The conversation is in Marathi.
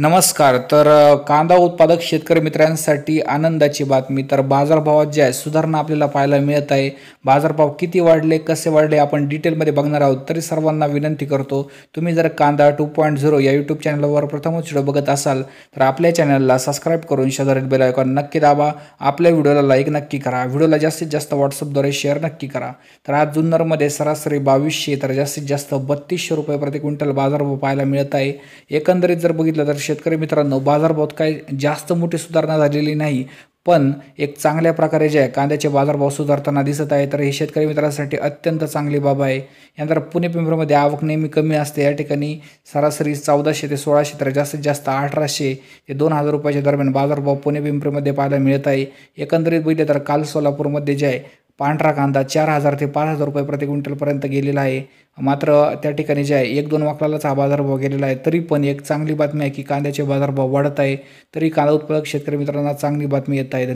नमस्कार तर कांदा उत्पादक शेतकरी मित्रांसाठी आनंदाची बातमी तर बाजारभावात जे आहे सुधारणा आपल्याला पाहायला मिळत आहे बाजारभाव किती वाढले कसे वाढले आपण डिटेलमध्ये बघणार आहोत तरी सर्वांना विनंती करतो तुम्ही जर कांदा टू पॉईंट झिरो या यूट्यूब चॅनलवर प्रथमच व्हिडिओ बघत असाल तर आपल्या चॅनलला सबस्क्राईब करून शेजारील बेल आयकॉन नक्की दाबा आपल्या व्हिडिओला लाईक नक्की करा व्हिडिओला जास्तीत जास्त व्हॉट्सअपद्वारे शेअर नक्की करा तर आज जुन्नरमध्ये सरासरी बावीसशे तर जास्तीत जास्त बत्तीसशे रुपये प्रति क्विंटल बाजारभाव पाहायला मिळत आहे एकंदरीत जर बघितलं तर शेतकरी मित्रांनो बाजारभावात काही जास्त मोठी सुधारणा झालेली नाही पण एक चांगल्या प्रकारे जे आहे कांद्याचे बाजारभाव सुधारताना दिसत आहे तर हे शेतकरी मित्रांसाठी अत्यंत चांगली बाब आहे यानंतर पुणे पिंपरीमध्ये आवक नेहमी कमी असते या ठिकाणी सरासरी चौदाशे ते सोळाशे तर जास्तीत जास्त अठराशे ते दोन हजार रुपयाच्या दरम्यान बाजारभाव पुणे पिंपरीमध्ये पाहायला मिळत आहे एकंदरीत बघितले तर काल सोलापूरमध्ये जे आहे पांढरा कांदा चार हजार ते पाच हजार रुपये प्रति क्विंटल पर्यंत गेलेला आहे मात्र त्या ठिकाणी जे आहे एक दोन वाकलालाच हा बाजारभाव गेलेला आहे तरी पण एक चांगली बातमी आहे की कांद्याचे बाजारभाव वाढत आहे तरी कांदा उत्पादक शेतकरी मित्रांना चांगली बातमी येत आहे